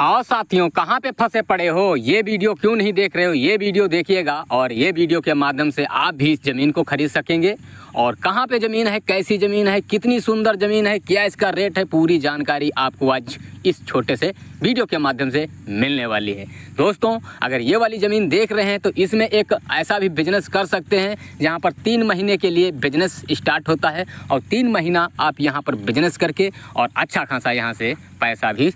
आओ साथियों कहाँ पे फंसे पड़े हो ये वीडियो क्यों नहीं देख रहे हो ये वीडियो देखिएगा और ये वीडियो के माध्यम से आप भी इस ज़मीन को खरीद सकेंगे और कहाँ पे ज़मीन है कैसी ज़मीन है कितनी सुंदर ज़मीन है क्या इसका रेट है पूरी जानकारी आपको आज इस छोटे से वीडियो के माध्यम से मिलने वाली है दोस्तों अगर ये वाली ज़मीन देख रहे हैं तो इसमें एक ऐसा भी बिजनेस कर सकते हैं जहाँ पर तीन महीने के लिए बिजनेस स्टार्ट होता है और तीन महीना आप यहाँ पर बिजनेस करके और अच्छा खासा यहाँ से पैसा भी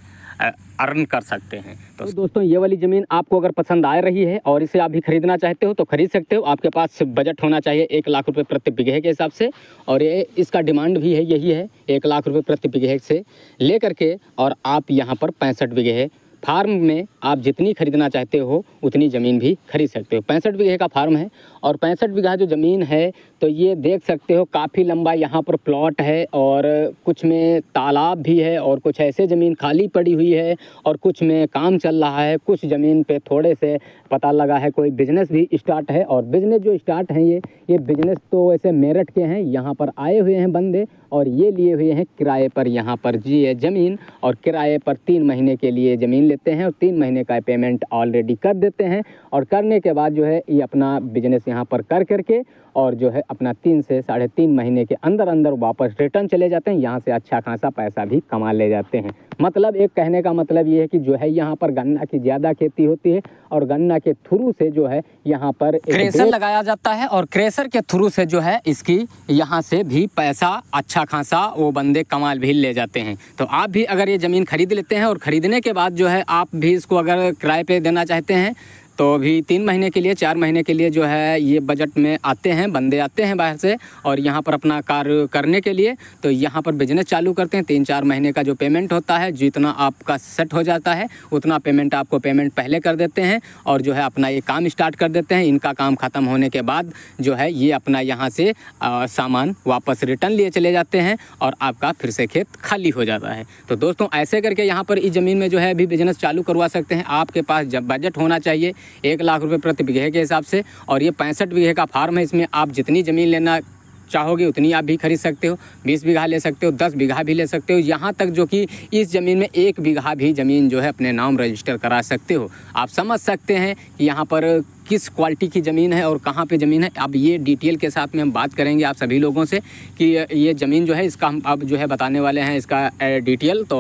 अर्न कर सकते हैं तो, तो दोस्तों ये वाली ज़मीन आपको अगर पसंद आ रही है और इसे आप भी खरीदना चाहते हो तो खरीद सकते हो आपके पास बजट होना चाहिए एक लाख रुपये प्रति बीघे के हिसाब से और ये इसका डिमांड भी है यही है एक लाख रुपये प्रति बीघे से ले करके और आप यहाँ पर पैंसठ बीघे फार्म में आप जितनी खरीदना चाहते हो उतनी ज़मीन भी खरीद सकते हो पैंसठ बीघे का फार्म है और पैंसठ बीघा जो ज़मीन है तो ये देख सकते हो काफ़ी लंबा यहाँ पर प्लॉट है और कुछ में तालाब भी है और कुछ ऐसे ज़मीन खाली पड़ी हुई है और कुछ में काम चल रहा है कुछ ज़मीन पे थोड़े से पता लगा है कोई बिजनेस भी स्टार्ट है और बिजनेस जो स्टार्ट हैं ये ये बिजनेस तो ऐसे मेरठ के हैं यहाँ पर आए हुए हैं बंदे और ये लिए हुए हैं किराए पर यहाँ पर जी है ज़मीन और किराए पर तीन महीने के लिए ज़मीन लेते हैं और तीन महीने का पेमेंट ऑलरेडी कर देते हैं और करने के बाद जो है ये अपना बिजनेस यहाँ पर कर करके और जो है अपना तीन से साढ़े तीन महीने के अंदर अंदर वापस रिटर्न चले जाते हैं यहाँ से अच्छा खासा पैसा भी कमा ले जाते हैं मतलब एक कहने का मतलब ये है कि जो है यहाँ पर गन्ना की ज़्यादा खेती होती है और गन्ना के थ्रू से जो है यहाँ पर क्रेशर लगाया जाता है और क्रेशर के थ्रू से जो है इसकी यहाँ से भी पैसा अच्छा खासा वो बंदे कमाल भी ले जाते हैं तो आप भी अगर ये ज़मीन खरीद लेते हैं और ख़रीदने के बाद जो है आप भी इसको अगर किराए पर देना चाहते हैं तो अभी तीन महीने के लिए चार महीने के लिए जो है ये बजट में आते हैं बंदे आते हैं बाहर से और यहाँ पर अपना कार्य करने के लिए तो यहाँ पर बिजनेस चालू करते हैं तीन चार महीने का जो पेमेंट होता है जितना आपका सेट हो जाता है उतना पेमेंट आपको पेमेंट पहले कर देते हैं और जो है अपना ये काम स्टार्ट कर देते हैं इनका काम ख़त्म होने के बाद जो है ये अपना यहाँ से सामान वापस रिटर्न लिए चले जाते हैं और आपका फिर से खेत खाली हो जाता है तो दोस्तों ऐसे करके यहाँ पर इस ज़मीन में जो है अभी बिजनेस चालू करवा सकते हैं आपके पास जब बजट होना चाहिए एक लाख रुपये प्रति बीघे के हिसाब से और ये पैंसठ बीघे का फार्म है इसमें आप जितनी ज़मीन लेना चाहोगे उतनी आप भी खरीद सकते हो बीस बीघा ले सकते हो दस बीघा भी ले सकते हो यहाँ तक जो कि इस ज़मीन में एक बीघा भी ज़मीन जो है अपने नाम रजिस्टर करा सकते हो आप समझ सकते हैं कि यहाँ पर किस क्वालिटी की ज़मीन है और कहाँ पे ज़मीन है अब ये डिटेल के साथ में हम बात करेंगे आप सभी लोगों से कि ये ज़मीन जो है इसका हम अब जो है बताने वाले हैं इसका डिटेल तो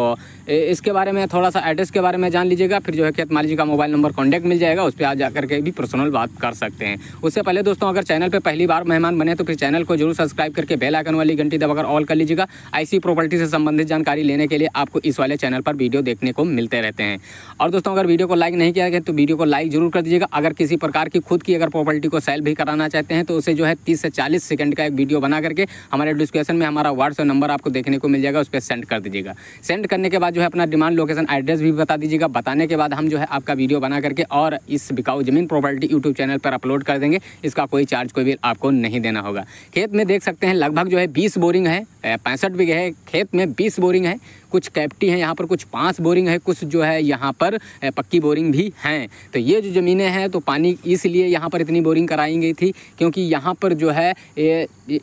इसके बारे में थोड़ा सा एड्रेस के बारे में जान लीजिएगा फिर जो है खेत माली जी का मोबाइल नंबर कॉन्टैक्ट मिल जाएगा उस पर आप जाकर के भी पर्सनल बात कर सकते हैं उससे पहले दोस्तों अगर चैनल पर पहली बार मेहमान बने तो फिर चैनल को जरूर सब्सक्राइब करके बेल आइकन वाली घंटी दबाकर ऑल कर लीजिएगा ऐसी प्रॉपर्टी से संबंधित जानकारी लेने के लिए आपको इस वाले चैनल पर वीडियो देखने को मिलते रहते हैं और दोस्तों अगर वीडियो को लाइक नहीं किया गया तो वीडियो को लाइक जरूर कर दीजिएगा अगर किसी प्रकार कार की खुद की अगर प्रॉपर्टी को सेल भी कराना चाहते हैं तो उसे जो है तीस से चालीस सेकेंड का एक वीडियो बना करके हमारे डिस्क्रिप्शन में हमारा व्हाट्सअप नंबर आपको देखने को मिल जाएगा उस पर सेंड कर दीजिएगा सेंड करने के बाद जो है अपना डिमांड लोकेशन एड्रेस भी बता दीजिएगा बताने के बाद हम जो है आपका वीडियो बना करके और इस बिकाऊ जमीन प्रॉपर्टी यूट्यूब चैनल पर अपलोड कर देंगे इसका कोई चार्ज कोई भी आपको नहीं देना होगा खेत में देख सकते हैं लगभग जो है बीस बोरिंग है पैंसठ बीघे है खेत में बीस बोरिंग है कुछ कैप्टी हैं यहाँ पर कुछ पांच बोरिंग है कुछ जो है यहाँ पर पक्की बोरिंग भी हैं तो ये जो ज़मीनें हैं तो पानी इसलिए यहाँ पर इतनी बोरिंग कराई गई थी क्योंकि यहाँ पर जो है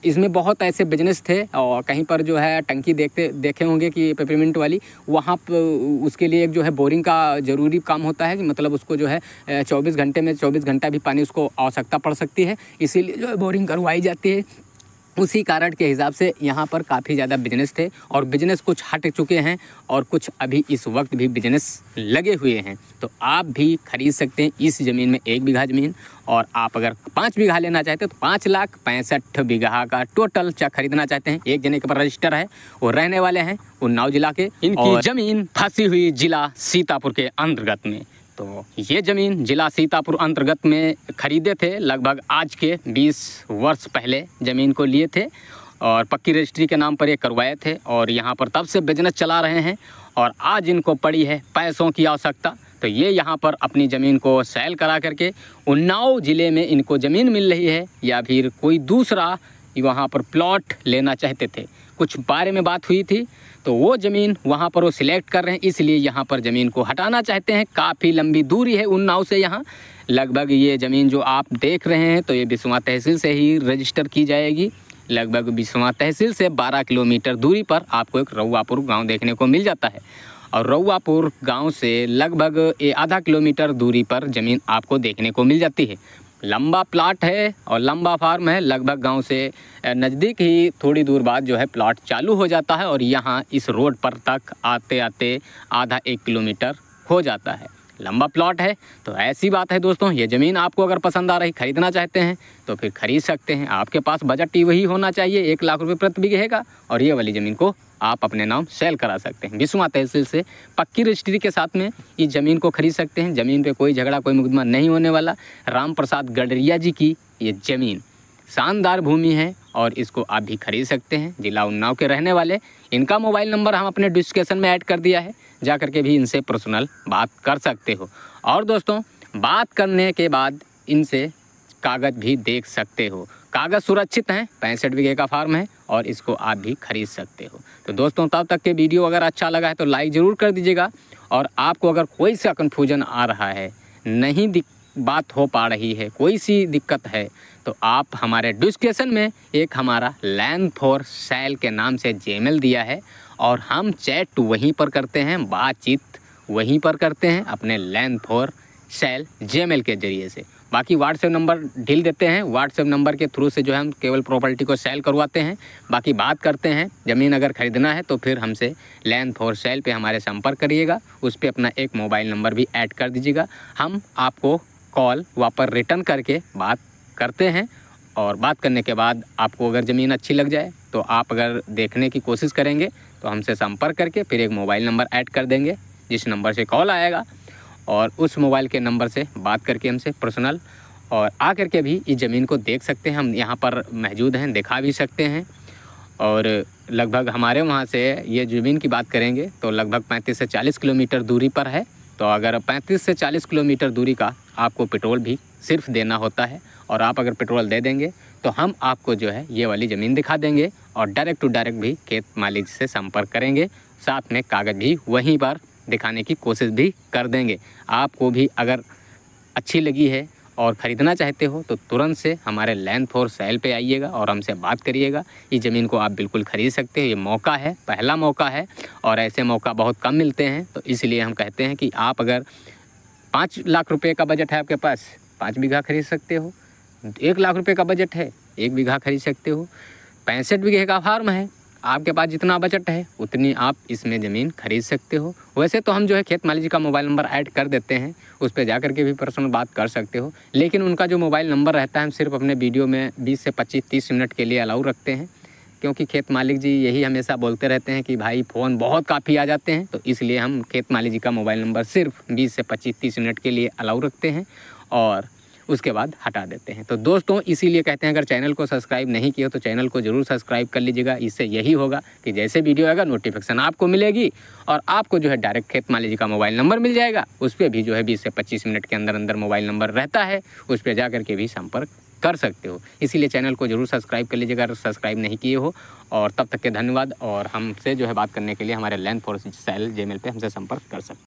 इसमें बहुत ऐसे बिजनेस थे और कहीं पर जो है टंकी देखते देखे होंगे कि पेपरमेंट वाली वहाँ पर उसके लिए एक जो है बोरिंग का ज़रूरी काम होता है कि मतलब उसको जो है चौबीस घंटे में चौबीस घंटा भी पानी उसको आवश्यकता पड़ सकती है इसीलिए जो है बोरिंग करवाई जाती है उसी कारण के हिसाब से यहाँ पर काफ़ी ज़्यादा बिजनेस थे और बिजनेस कुछ हट चुके हैं और कुछ अभी इस वक्त भी बिजनेस लगे हुए हैं तो आप भी खरीद सकते हैं इस ज़मीन में एक बीघा ज़मीन और आप अगर पाँच बीघा लेना चाहते हैं तो पाँच लाख पैंसठ बीघा का टोटल चाह खरीदना चाहते हैं एक जने के पर रजिस्टर है वो रहने वाले हैं उन्नाव जिला के इनकी ज़मीन फंसी हुई जिला सीतापुर के अंतर्गत में तो ये ज़मीन जिला सीतापुर अंतर्गत में ख़रीदे थे लगभग आज के 20 वर्ष पहले ज़मीन को लिए थे और पक्की रजिस्ट्री के नाम पर ये करवाए थे और यहाँ पर तब से बिजनेस चला रहे हैं और आज इनको पड़ी है पैसों की आवश्यकता तो ये यहाँ पर अपनी ज़मीन को सैल करा करके उन्नाव ज़िले में इनको ज़मीन मिल रही है या फिर कोई दूसरा वहाँ पर प्लॉट लेना चाहते थे कुछ बारे में बात हुई थी तो वो ज़मीन वहाँ पर वो सिलेक्ट कर रहे हैं इसलिए यहाँ पर ज़मीन को हटाना चाहते हैं काफ़ी लंबी दूरी है उन नाव से यहाँ लगभग ये ज़मीन जो आप देख रहे हैं तो ये बिसवा तहसील से ही रजिस्टर की जाएगी लगभग बिसवा तहसील से 12 किलोमीटर दूरी पर आपको एक रउआपुर गांव देखने को मिल जाता है और रउआपुर गांव से लगभग आधा किलोमीटर दूरी पर ज़मीन आपको देखने को मिल जाती है लंबा प्लाट है और लंबा फार्म है लगभग गांव से नज़दीक ही थोड़ी दूर बाद जो है प्लाट चालू हो जाता है और यहाँ इस रोड पर तक आते आते आधा एक किलोमीटर हो जाता है लंबा प्लॉट है तो ऐसी बात है दोस्तों ये ज़मीन आपको अगर पसंद आ रही खरीदना चाहते हैं तो फिर खरीद सकते हैं आपके पास बजट ही वही होना चाहिए एक लाख रुपये प्रति बीघे और ये वाली ज़मीन को आप अपने नाम सेल करा सकते हैं विश्वा तहसील से पक्की रजिस्ट्री के साथ में इस ज़मीन को खरीद सकते हैं ज़मीन पर कोई झगड़ा कोई मुकदमा नहीं होने वाला राम प्रसाद गडरिया जी की ये ज़मीन शानदार भूमि है और इसको आप भी खरीद सकते हैं जिला उन्नाव के रहने वाले इनका मोबाइल नंबर हम अपने डिस्क्रिप्शन में ऐड कर दिया है जा करके भी इनसे पर्सनल बात कर सकते हो और दोस्तों बात करने के बाद इनसे कागज़ भी देख सकते हो कागज़ सुरक्षित हैं पैंसठ बीघे का फार्म है और इसको आप भी खरीद सकते हो तो दोस्तों तब तक के वीडियो अगर अच्छा लगा है तो लाइक ज़रूर कर दीजिएगा और आपको अगर कोई सा कन्फ्यूजन आ रहा है नहीं बात हो पा रही है कोई सी दिक्कत है तो आप हमारे डिस्क्रिप्शन में एक हमारा लैंड फॉर सेल के नाम से जेमेल दिया है और हम चैट वहीं पर करते हैं बातचीत वहीं पर करते हैं अपने लैन फॉर सेल जे के ज़रिए से बाकी व्हाट्सएप नंबर ढील देते हैं व्हाट्सएप नंबर के थ्रू से जो है हम केवल प्रॉपर्टी को सेल करवाते हैं बाकी बात करते हैं ज़मीन अगर ख़रीदना है तो फिर हमसे लैंड फॉर सेल पे हमारे संपर्क करिएगा उस पर अपना एक मोबाइल नंबर भी ऐड कर दीजिएगा हम आपको कॉल वापस रिटर्न करके बात करते हैं और बात करने के बाद आपको अगर ज़मीन अच्छी लग जाए तो आप अगर देखने की कोशिश करेंगे तो हमसे संपर्क करके फिर एक मोबाइल नंबर ऐड कर देंगे जिस नंबर से कॉल आएगा और उस मोबाइल के नंबर से बात करके हमसे पर्सनल और आ कर के भी इस ज़मीन को देख सकते हैं हम यहाँ पर मौजूद हैं दिखा भी सकते हैं और लगभग हमारे वहाँ से ये ज़मीन की बात करेंगे तो लगभग 35 से 40 किलोमीटर दूरी पर है तो अगर 35 से 40 किलोमीटर दूरी का आपको पेट्रोल भी सिर्फ देना होता है और आप अगर पेट्रोल दे देंगे तो हम आपको जो है ये वाली ज़मीन दिखा देंगे और डायरेक्ट टू डायरेक्ट भी खेत मालिक से संपर्क करेंगे साथ में कागज़ भी वहीं पर दिखाने की कोशिश भी कर देंगे आपको भी अगर अच्छी लगी है और ख़रीदना चाहते हो तो तुरंत से हमारे लैंड फोर सेल पे आइएगा और हमसे बात करिएगा ये ज़मीन को आप बिल्कुल ख़रीद सकते हैं ये मौका है पहला मौका है और ऐसे मौका बहुत कम मिलते हैं तो इसलिए हम कहते हैं कि आप अगर पाँच लाख रुपए का बजट है आपके पास पाँच बीघा खरीद सकते हो एक लाख रुपये का बजट है एक बीघा खरीद सकते हो पैंसठ बीघे का फार्म है आपके पास जितना बजट है उतनी आप इसमें ज़मीन खरीद सकते हो वैसे तो हम जो है खेत माली जी का मोबाइल नंबर ऐड कर देते हैं उस पर जा के भी पर्सनल बात कर सकते हो लेकिन उनका जो मोबाइल नंबर रहता है हम सिर्फ अपने वीडियो में बीस से पच्चीस तीस मिनट के लिए अलाउ रखते हैं क्योंकि खेत मालिक जी यही हमेशा बोलते रहते हैं कि भाई फ़ोन बहुत काफ़ी आ जाते हैं तो इसलिए हम खेत मालिक जी का मोबाइल नंबर सिर्फ बीस से पच्चीस तीस मिनट के लिए अलाउ रखते हैं और उसके बाद हटा देते हैं तो दोस्तों इसीलिए कहते हैं अगर चैनल को सब्सक्राइब नहीं किया तो चैनल को ज़रूर सब्सक्राइब कर लीजिएगा इससे यही होगा कि जैसे वीडियो आएगा नोटिफिकेशन आपको मिलेगी और आपको जो है डायरेक्ट खेत माली जी का मोबाइल नंबर मिल जाएगा उस पर भी जो है बीस से पच्चीस मिनट के अंदर अंदर मोबाइल नंबर रहता है उस पर जा के भी संपर्क कर सकते हो इसीलिए चैनल को ज़रूर सब्सक्राइब कर लीजिएगा अगर सब्सक्राइब नहीं किए हो और तब तक के धन्यवाद और हमसे जो है बात करने के लिए हमारे land force sale Gmail पर हमसे संपर्क कर सकते